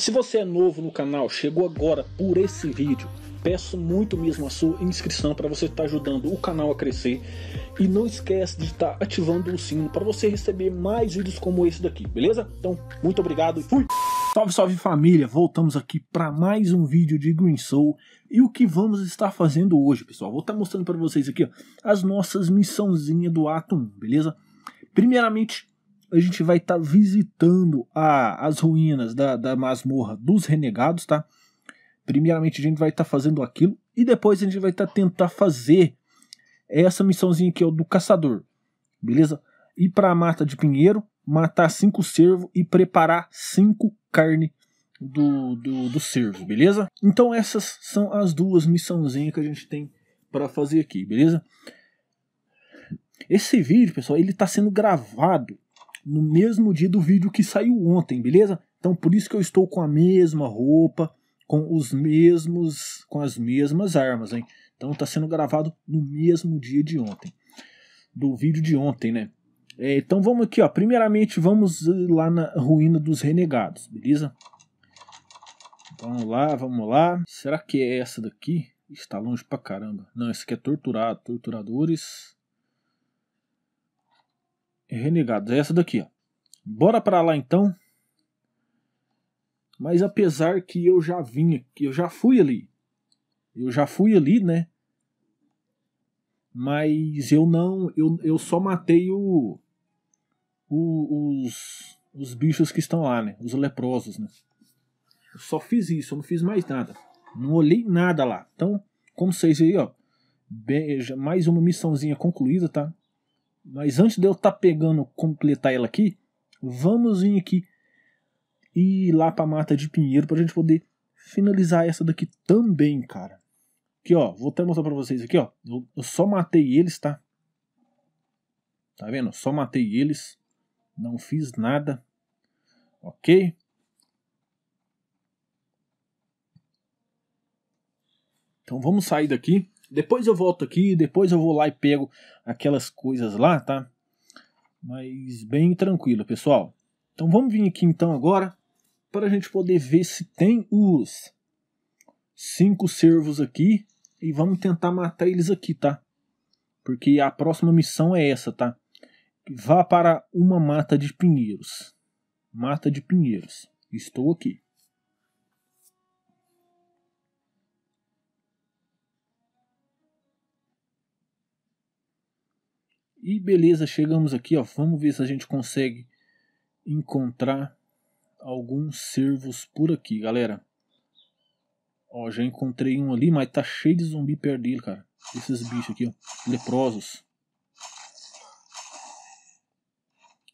Se você é novo no canal, chegou agora por esse vídeo, peço muito mesmo a sua inscrição para você estar tá ajudando o canal a crescer e não esquece de estar tá ativando o sino para você receber mais vídeos como esse daqui, beleza? Então, muito obrigado e fui! Salve, salve família! Voltamos aqui para mais um vídeo de Green Soul e o que vamos estar fazendo hoje, pessoal? Vou estar tá mostrando para vocês aqui ó, as nossas missãozinhas do Atom, beleza? Primeiramente, a gente vai estar tá visitando a, as ruínas da, da masmorra dos renegados, tá? Primeiramente a gente vai estar tá fazendo aquilo e depois a gente vai estar tá tentar fazer essa missãozinha aqui, ó, do caçador, beleza? Ir para a mata de pinheiro, matar cinco cervos e preparar cinco carne do, do, do cervo, beleza? Então essas são as duas missãozinhas que a gente tem para fazer aqui, beleza? Esse vídeo, pessoal, ele está sendo gravado no mesmo dia do vídeo que saiu ontem, beleza? Então por isso que eu estou com a mesma roupa, com os mesmos, com as mesmas armas, hein? Então está sendo gravado no mesmo dia de ontem, do vídeo de ontem, né? É, então vamos aqui, ó. Primeiramente vamos lá na ruína dos renegados, beleza? Então, vamos lá, vamos lá. Será que é essa daqui? Está longe pra caramba. Não, esse aqui é torturado, torturadores. Renegados, é essa daqui, ó. Bora para lá então. Mas apesar que eu já vim, que eu já fui ali. Eu já fui ali, né? Mas eu não, eu, eu só matei o, o os os bichos que estão lá, né? Os leprosos, né? Eu só fiz isso, eu não fiz mais nada. Não olhei nada lá. Então, como vocês aí, ó, mais uma missãozinha concluída, tá? Mas antes de eu estar tá pegando, completar ela aqui, vamos vir aqui e ir lá pra Mata de Pinheiro a gente poder finalizar essa daqui também, cara. Aqui, ó, vou até mostrar para vocês aqui, ó. Eu, eu só matei eles, tá? Tá vendo? Só matei eles. Não fiz nada. Ok? Então vamos sair daqui. Depois eu volto aqui, depois eu vou lá e pego aquelas coisas lá, tá? Mas bem tranquilo, pessoal. Então vamos vir aqui então agora para a gente poder ver se tem os cinco servos aqui e vamos tentar matar eles aqui, tá? Porque a próxima missão é essa, tá? Vá para uma mata de pinheiros. Mata de pinheiros. Estou aqui. E beleza, chegamos aqui, ó. Vamos ver se a gente consegue encontrar alguns servos por aqui, galera. Ó, já encontrei um ali, mas tá cheio de zumbi perto dele, cara. Esses bichos aqui, ó, leprosos.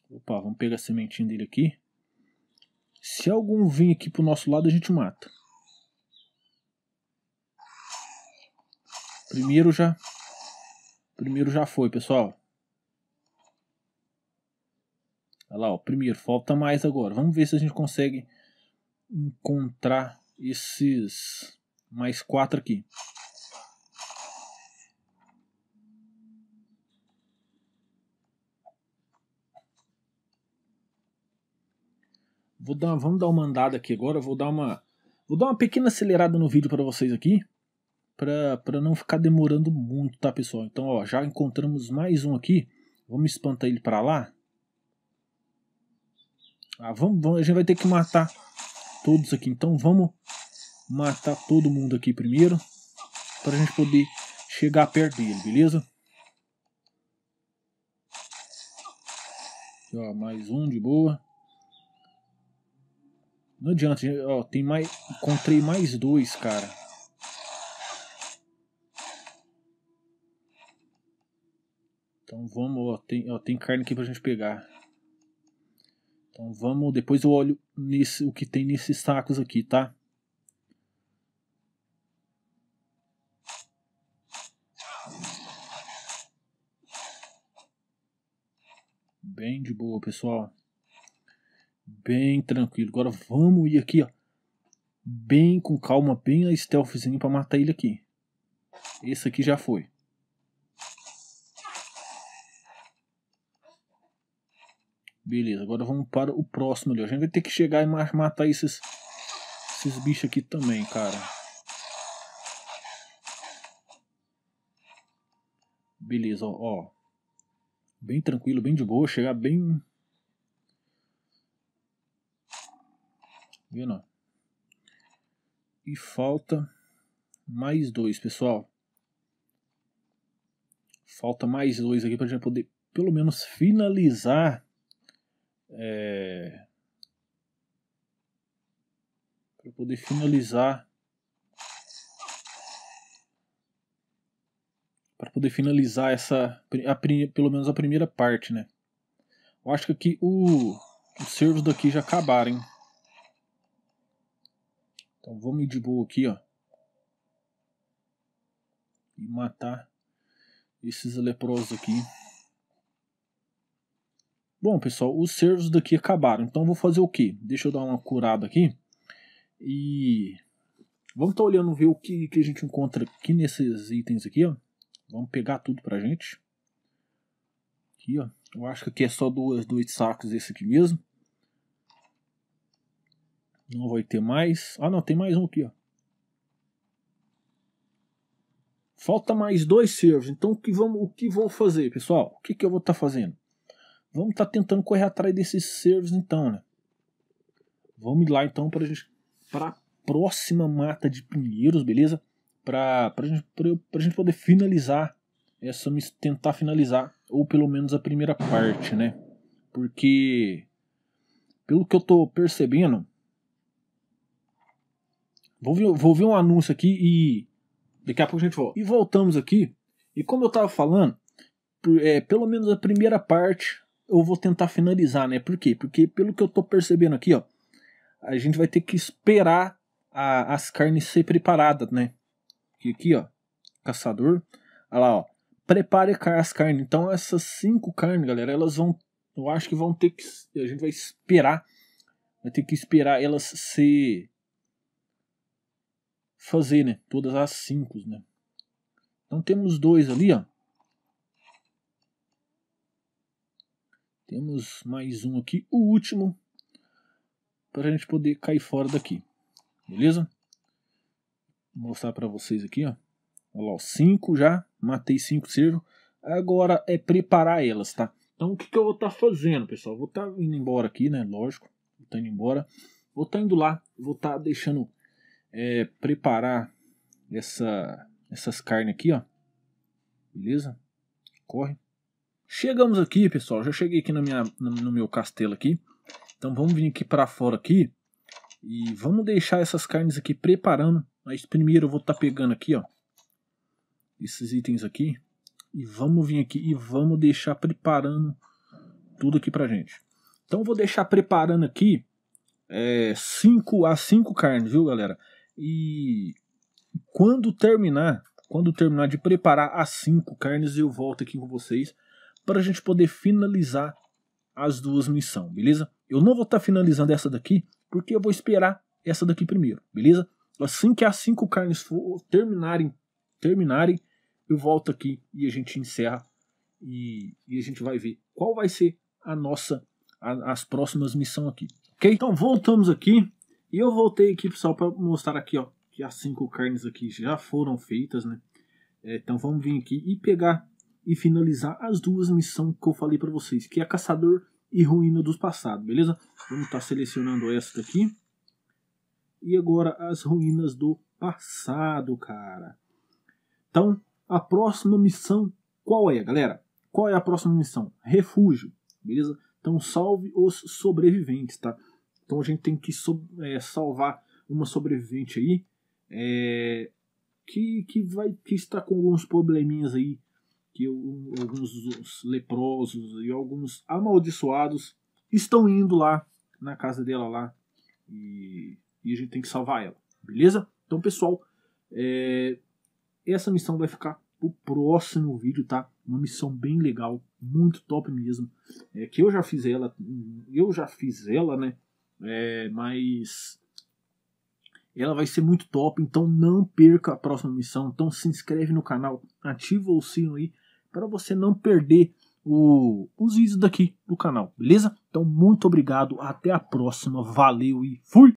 Opa, vamos pegar a sementinha dele aqui. Se algum vir aqui pro nosso lado, a gente mata. Primeiro já... Primeiro já foi, pessoal. Olha lá, o primeiro, falta mais agora. Vamos ver se a gente consegue encontrar esses mais quatro aqui. Vou dar, vamos dar uma andada aqui agora. Vou dar uma, vou dar uma pequena acelerada no vídeo para vocês aqui, para não ficar demorando muito, tá, pessoal? Então, ó, já encontramos mais um aqui. Vamos espantar ele para lá. Ah, vamos, vamos, a gente vai ter que matar todos aqui. Então vamos matar todo mundo aqui primeiro. Para a gente poder chegar perto dele, beleza? Aqui, ó, mais um de boa. Não adianta, ó, tem mais, encontrei mais dois, cara. Então vamos, ó, tem, ó, tem carne aqui pra gente pegar. Então vamos, depois eu olho nesse, o que tem nesses sacos aqui, tá? Bem de boa, pessoal. Bem tranquilo. Agora vamos ir aqui, ó. Bem com calma, bem a stealthzinho pra matar ele aqui. Esse aqui já foi. Beleza, agora vamos para o próximo ali. A gente vai ter que chegar e matar esses, esses bichos aqui também, cara. Beleza, ó, ó. Bem tranquilo, bem de boa. Chegar bem... Vendo, ó. E falta mais dois, pessoal. Falta mais dois aqui pra gente poder, pelo menos, finalizar é, para poder finalizar para poder finalizar essa a, pelo menos a primeira parte, né? Eu acho que aqui o os servos daqui já acabaram. Hein? Então vamos ir de boa aqui, ó. E matar esses leprosos aqui. Bom, pessoal, os servos daqui acabaram, então vou fazer o quê? Deixa eu dar uma curada aqui. E vamos estar tá olhando ver o que, que a gente encontra aqui nesses itens aqui, ó. Vamos pegar tudo pra gente. Aqui, ó. Eu acho que aqui é só duas, dois sacos esse aqui mesmo. Não vai ter mais. Ah, não, tem mais um aqui, ó. Falta mais dois servos. Então, o que, vamos, o que vou fazer, pessoal? O que, que eu vou estar tá fazendo? Vamos estar tá tentando correr atrás desses servos então, né? Vamos lá então para para a próxima mata de pinheiros, beleza? Para a gente, pra gente poder finalizar essa tentar finalizar ou pelo menos a primeira parte, né? Porque pelo que eu tô percebendo, vou ver, vou ver um anúncio aqui e daqui a pouco a gente volta. E voltamos aqui. E como eu tava falando, é, pelo menos a primeira parte eu vou tentar finalizar, né? Por quê? Porque pelo que eu tô percebendo aqui, ó, a gente vai ter que esperar a, as carnes ser preparadas, né? E aqui, ó, caçador, olha lá, ó, prepare as carnes. Então essas cinco carnes, galera, elas vão, eu acho que vão ter que, a gente vai esperar, vai ter que esperar elas se fazer, né? Todas as cinco, né? Então temos dois ali, ó. Temos mais um aqui, o último, para a gente poder cair fora daqui. Beleza? Vou mostrar para vocês aqui, ó. Olha lá, os cinco já, matei cinco cervo. Agora é preparar elas, tá? Então o que, que eu vou estar tá fazendo, pessoal? Vou estar tá indo embora aqui, né? Lógico, vou estar tá indo embora. Vou estar tá indo lá, vou estar tá deixando é, preparar essa, essas carnes aqui, ó. Beleza? Corre. Chegamos aqui, pessoal. Já cheguei aqui na minha, no meu castelo aqui. Então vamos vir aqui para fora aqui. E vamos deixar essas carnes aqui preparando. Mas primeiro eu vou estar tá pegando aqui, ó. Esses itens aqui. E vamos vir aqui e vamos deixar preparando tudo aqui pra gente. Então vou deixar preparando aqui 5 a 5 carnes, viu galera? E quando terminar, quando terminar de preparar as 5 carnes, eu volto aqui com vocês para a gente poder finalizar as duas missões, beleza? Eu não vou estar tá finalizando essa daqui, porque eu vou esperar essa daqui primeiro, beleza? Assim que as cinco carnes for, terminarem, terminarem, eu volto aqui e a gente encerra e, e a gente vai ver qual vai ser a nossa a, as próximas missões aqui, ok? Então voltamos aqui e eu voltei aqui pessoal para mostrar aqui ó que as cinco carnes aqui já foram feitas, né? É, então vamos vir aqui e pegar e finalizar as duas missões que eu falei para vocês, que é Caçador e Ruína dos Passados, beleza? Vamos estar tá selecionando essa daqui. E agora as ruínas do passado, cara. Então, a próxima missão qual é, galera? Qual é a próxima missão? Refúgio, beleza? Então, salve os sobreviventes, tá? Então, a gente tem que so é, salvar uma sobrevivente aí é, que, que, vai, que está com alguns probleminhas aí que alguns leprosos e alguns amaldiçoados estão indo lá na casa dela lá e, e a gente tem que salvar ela, beleza? Então, pessoal, é, essa missão vai ficar pro próximo vídeo, tá? Uma missão bem legal, muito top mesmo. É que eu já fiz ela, eu já fiz ela, né? É, mas ela vai ser muito top, então não perca a próxima missão. Então se inscreve no canal, ativa o sino aí para você não perder o, os vídeos daqui do canal, beleza? Então, muito obrigado, até a próxima, valeu e fui!